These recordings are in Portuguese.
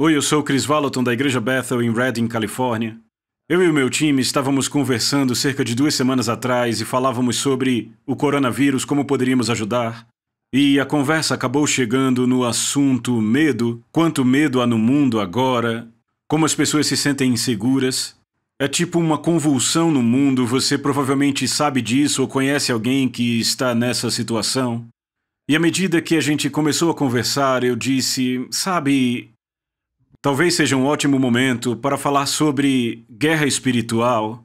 Oi, eu sou Chris Vallotton da Igreja Bethel em Redding, Califórnia. Eu e o meu time estávamos conversando cerca de duas semanas atrás e falávamos sobre o coronavírus, como poderíamos ajudar. E a conversa acabou chegando no assunto medo, quanto medo há no mundo agora, como as pessoas se sentem inseguras. É tipo uma convulsão no mundo, você provavelmente sabe disso ou conhece alguém que está nessa situação. E à medida que a gente começou a conversar, eu disse: Sabe, Talvez seja um ótimo momento para falar sobre guerra espiritual,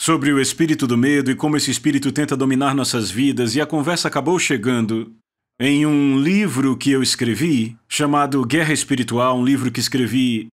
sobre o espírito do medo e como esse espírito tenta dominar nossas vidas, e a conversa acabou chegando em um livro que eu escrevi, chamado Guerra Espiritual, um livro que escrevi.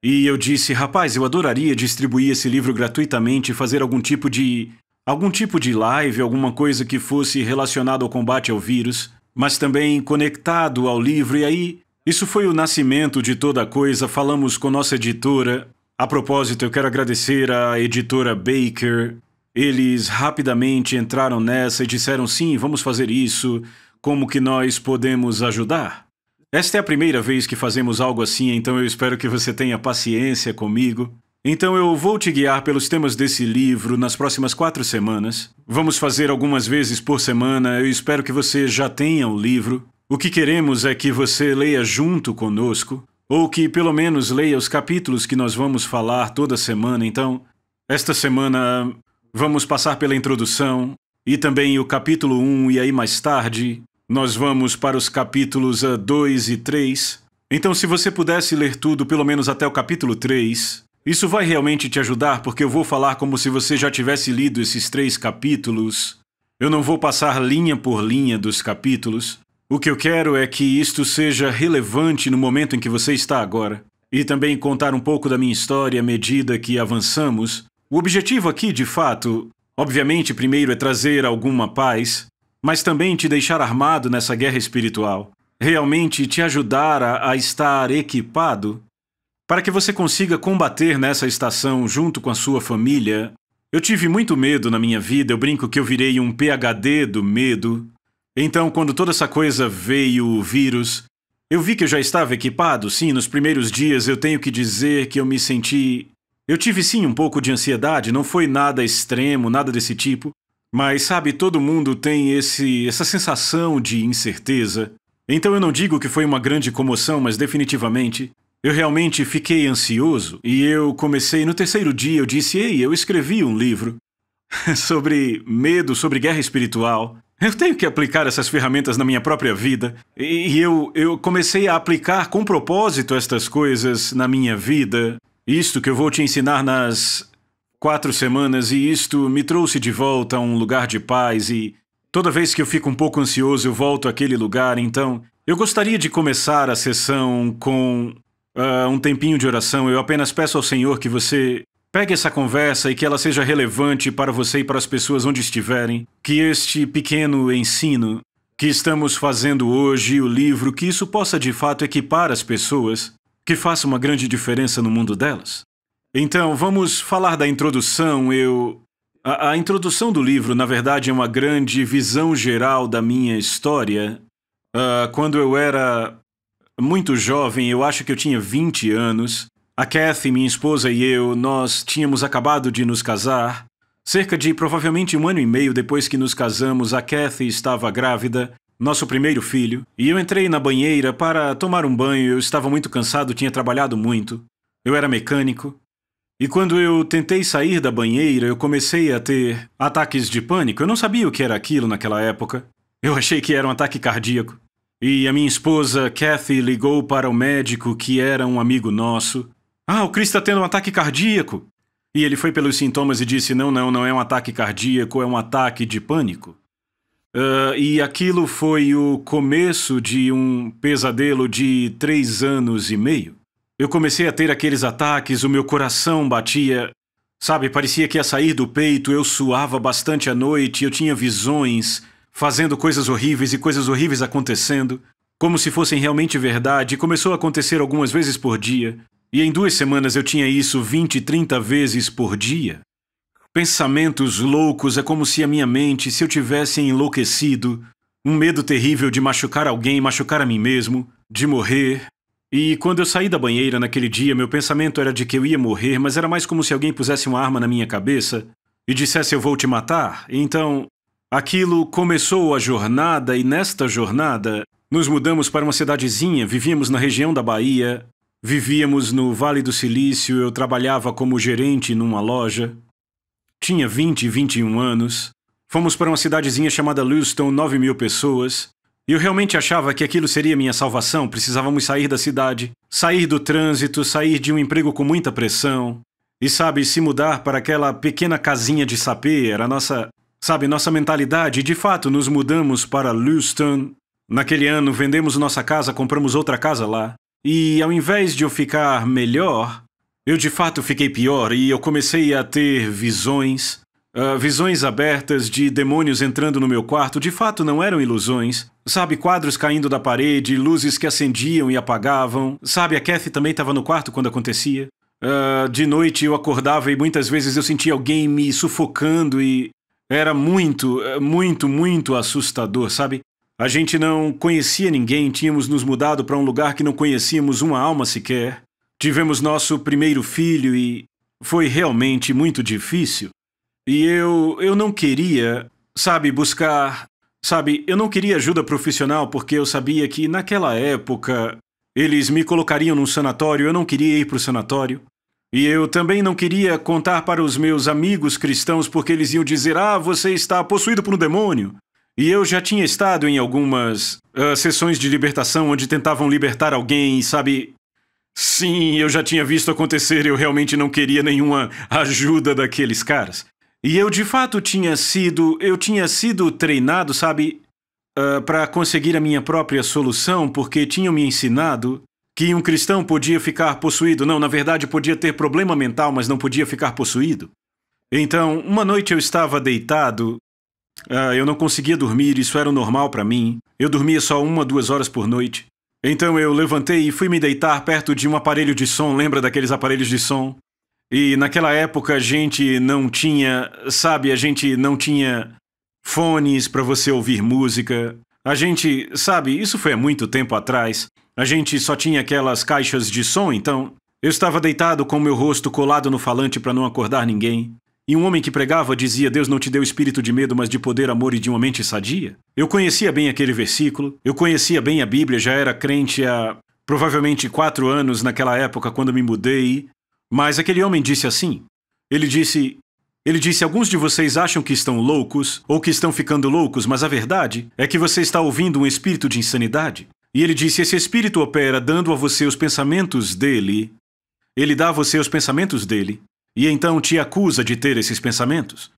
E eu disse, rapaz, eu adoraria distribuir esse livro gratuitamente e fazer algum tipo de. algum tipo de live, alguma coisa que fosse relacionada ao combate ao vírus, mas também conectado ao livro, e aí isso foi o nascimento de toda coisa. Falamos com nossa editora. A propósito, eu quero agradecer à editora Baker. Eles rapidamente entraram nessa e disseram: sim, vamos fazer isso. Como que nós podemos ajudar? Esta é a primeira vez que fazemos algo assim, então eu espero que você tenha paciência comigo. Então eu vou te guiar pelos temas desse livro nas próximas quatro semanas. Vamos fazer algumas vezes por semana, eu espero que você já tenha o livro. O que queremos é que você leia junto conosco, ou que pelo menos leia os capítulos que nós vamos falar toda semana. Então, esta semana vamos passar pela introdução e também o capítulo 1, e aí mais tarde nós vamos para os capítulos 2 ah, e 3. Então, se você pudesse ler tudo, pelo menos até o capítulo 3, isso vai realmente te ajudar, porque eu vou falar como se você já tivesse lido esses três capítulos. Eu não vou passar linha por linha dos capítulos, o que eu quero é que isto seja relevante no momento em que você está agora. E também contar um pouco da minha história à medida que avançamos. O objetivo aqui, de fato, obviamente, primeiro é trazer alguma paz, mas também te deixar armado nessa guerra espiritual. Realmente te ajudar a, a estar equipado para que você consiga combater nessa estação junto com a sua família eu tive muito medo na minha vida, eu brinco que eu virei um PhD do medo, então, quando toda essa coisa veio, o vírus, eu vi que eu já estava equipado, sim, nos primeiros dias eu tenho que dizer que eu me senti. Eu tive sim um pouco de ansiedade, não foi nada extremo, nada desse tipo, mas sabe, todo mundo tem esse essa sensação de incerteza. Então eu não digo que foi uma grande comoção, mas definitivamente eu realmente fiquei ansioso e eu comecei no terceiro dia, eu disse: "Ei, eu escrevi um livro sobre medo, sobre guerra espiritual". Eu tenho que aplicar essas ferramentas na minha própria vida. E eu, eu comecei a aplicar com propósito estas coisas na minha vida. Isto que eu vou te ensinar nas quatro semanas, e isto me trouxe de volta a um lugar de paz. E toda vez que eu fico um pouco ansioso, eu volto àquele lugar. Então, eu gostaria de começar a sessão com uh, um tempinho de oração. Eu apenas peço ao Senhor que você Pegue essa conversa e que ela seja relevante para você e para as pessoas onde estiverem. Que este pequeno ensino que estamos fazendo hoje, o livro, que isso possa de fato equipar as pessoas, que faça uma grande diferença no mundo delas. Então, vamos falar da introdução. Eu. A, a introdução do livro, na verdade, é uma grande visão geral da minha história. Uh, quando eu era muito jovem, eu acho que eu tinha 20 anos. A Kathy, minha esposa e eu, nós tínhamos acabado de nos casar. Cerca de provavelmente um ano e meio depois que nos casamos, a Kathy estava grávida, nosso primeiro filho, e eu entrei na banheira para tomar um banho. Eu estava muito cansado, tinha trabalhado muito. Eu era mecânico. E quando eu tentei sair da banheira, eu comecei a ter ataques de pânico. Eu não sabia o que era aquilo naquela época. Eu achei que era um ataque cardíaco. E a minha esposa, Kathy, ligou para o médico que era um amigo nosso. Ah, o Chris está tendo um ataque cardíaco. E ele foi pelos sintomas e disse: Não, não, não é um ataque cardíaco, é um ataque de pânico. Uh, e aquilo foi o começo de um pesadelo de três anos e meio. Eu comecei a ter aqueles ataques, o meu coração batia. Sabe, parecia que ia sair do peito, eu suava bastante à noite, eu tinha visões, fazendo coisas horríveis e coisas horríveis acontecendo, como se fossem realmente verdade, começou a acontecer algumas vezes por dia. E em duas semanas eu tinha isso 20, 30 vezes por dia. Pensamentos loucos, é como se a minha mente, se eu tivesse enlouquecido, um medo terrível de machucar alguém, machucar a mim mesmo, de morrer. E quando eu saí da banheira naquele dia, meu pensamento era de que eu ia morrer, mas era mais como se alguém pusesse uma arma na minha cabeça e dissesse eu vou te matar. Então, aquilo começou a jornada e nesta jornada nos mudamos para uma cidadezinha, vivíamos na região da Bahia, Vivíamos no Vale do Silício, eu trabalhava como gerente numa loja. Tinha 20, 21 anos. Fomos para uma cidadezinha chamada Lewiston, 9 mil pessoas. E eu realmente achava que aquilo seria minha salvação. Precisávamos sair da cidade, sair do trânsito, sair de um emprego com muita pressão. E sabe, se mudar para aquela pequena casinha de sapê era nossa, sabe, nossa mentalidade. E de fato, nos mudamos para Lewiston. Naquele ano, vendemos nossa casa, compramos outra casa lá. E ao invés de eu ficar melhor, eu de fato fiquei pior e eu comecei a ter visões. Uh, visões abertas de demônios entrando no meu quarto de fato não eram ilusões. Sabe, quadros caindo da parede, luzes que acendiam e apagavam. Sabe, a Kathy também estava no quarto quando acontecia. Uh, de noite eu acordava e muitas vezes eu sentia alguém me sufocando e. Era muito, muito, muito assustador, sabe? A gente não conhecia ninguém, tínhamos nos mudado para um lugar que não conhecíamos uma alma sequer. Tivemos nosso primeiro filho e foi realmente muito difícil. E eu eu não queria, sabe, buscar, sabe, eu não queria ajuda profissional porque eu sabia que naquela época eles me colocariam num sanatório, eu não queria ir para o sanatório. E eu também não queria contar para os meus amigos cristãos porque eles iam dizer: "Ah, você está possuído por um demônio". E eu já tinha estado em algumas uh, sessões de libertação onde tentavam libertar alguém, sabe? Sim, eu já tinha visto acontecer, eu realmente não queria nenhuma ajuda daqueles caras. E eu de fato tinha sido. Eu tinha sido treinado, sabe? Uh, ah, para conseguir a minha própria solução, porque tinham me ensinado que um cristão podia ficar possuído. Não, na verdade, podia ter problema mental, mas não podia ficar possuído. Então, uma noite eu estava deitado ah, eu não conseguia dormir, isso era normal para mim. Eu dormia só uma, duas horas por noite. Então eu levantei e fui me deitar perto de um aparelho de som, lembra daqueles aparelhos de som? E naquela época a gente não tinha, sabe, a gente não tinha fones para você ouvir música. A gente, sabe, isso foi há muito tempo atrás. A gente só tinha aquelas caixas de som, então eu estava deitado com meu rosto colado no falante para não acordar ninguém. E um homem que pregava dizia: Deus não te deu espírito de medo, mas de poder, amor e de uma mente sadia? Eu conhecia bem aquele versículo, eu conhecia bem a Bíblia, já era crente há provavelmente quatro anos naquela época quando me mudei. Mas aquele homem disse assim: Ele disse. Ele disse: Alguns de vocês acham que estão loucos ou que estão ficando loucos, mas a verdade é que você está ouvindo um espírito de insanidade. E ele disse: Esse espírito opera dando a você os pensamentos dele. Ele dá a você os pensamentos dele e então te acusa de ter esses pensamentos.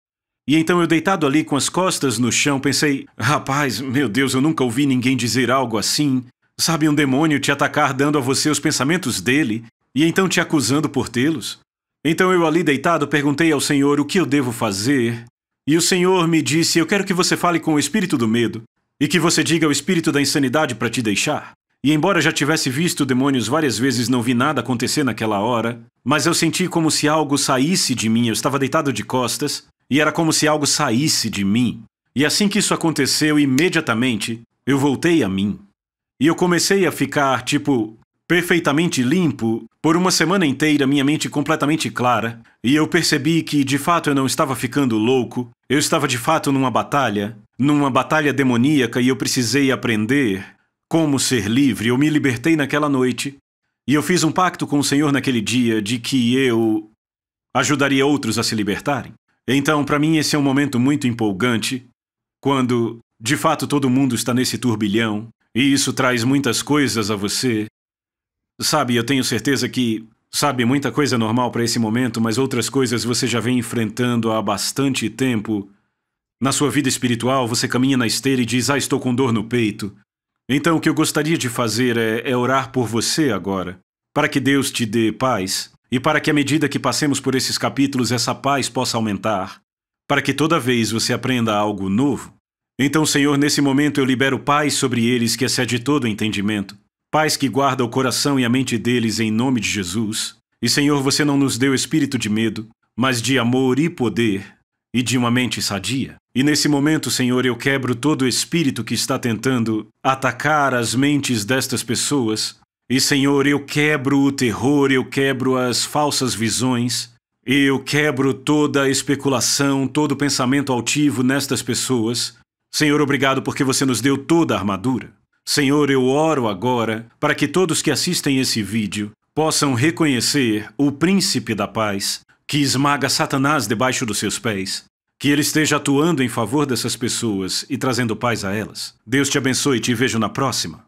E então eu deitado ali com as costas no chão, pensei: rapaz, meu Deus, eu nunca ouvi ninguém dizer algo assim. Sabe, um demônio te atacar dando a você os pensamentos dele e então te acusando por tê-los? Então eu ali deitado perguntei ao Senhor o que eu devo fazer. E o Senhor me disse: Eu quero que você fale com o espírito do medo e que você diga ao espírito da insanidade para te deixar. E embora já tivesse visto demônios várias vezes, não vi nada acontecer naquela hora, mas eu senti como se algo saísse de mim. Eu estava deitado de costas e era como se algo saísse de mim. E assim que isso aconteceu, imediatamente eu voltei a mim. E eu comecei a ficar, tipo, perfeitamente limpo. Por uma semana inteira, minha mente completamente clara, e eu percebi que de fato eu não estava ficando louco, eu estava de fato numa batalha, numa batalha demoníaca, e eu precisei aprender como ser livre, eu me libertei naquela noite, e eu fiz um pacto com o Senhor naquele dia de que eu ajudaria outros a se libertarem. Então, para mim, esse é um momento muito empolgante, quando de fato todo mundo está nesse turbilhão, e isso traz muitas coisas a você. Sabe, eu tenho certeza que sabe muita coisa é normal para esse momento, mas outras coisas você já vem enfrentando há bastante tempo. Na sua vida espiritual, você caminha na esteira e diz: Ah, estou com dor no peito. Então, o que eu gostaria de fazer é, é orar por você agora, para que Deus te dê paz e para que, à medida que passemos por esses capítulos, essa paz possa aumentar, para que toda vez você aprenda algo novo. Então, Senhor, nesse momento eu libero paz sobre eles que excede todo entendimento, paz que guarda o coração e a mente deles em nome de Jesus. E, Senhor, você não nos deu espírito de medo, mas de amor e poder e de uma mente sadia. E nesse momento, Senhor, eu quebro todo espírito que está tentando atacar as mentes destas pessoas. E, Senhor, eu quebro o terror, eu quebro as falsas visões, eu quebro toda a especulação, todo pensamento altivo nestas pessoas. Senhor, obrigado porque você nos deu toda a armadura. Senhor, eu oro agora para que todos que assistem esse vídeo possam reconhecer o Príncipe da Paz que esmaga Satanás debaixo dos seus pés. Que ele esteja atuando em favor dessas pessoas e trazendo paz a elas. Deus te abençoe e te vejo na próxima.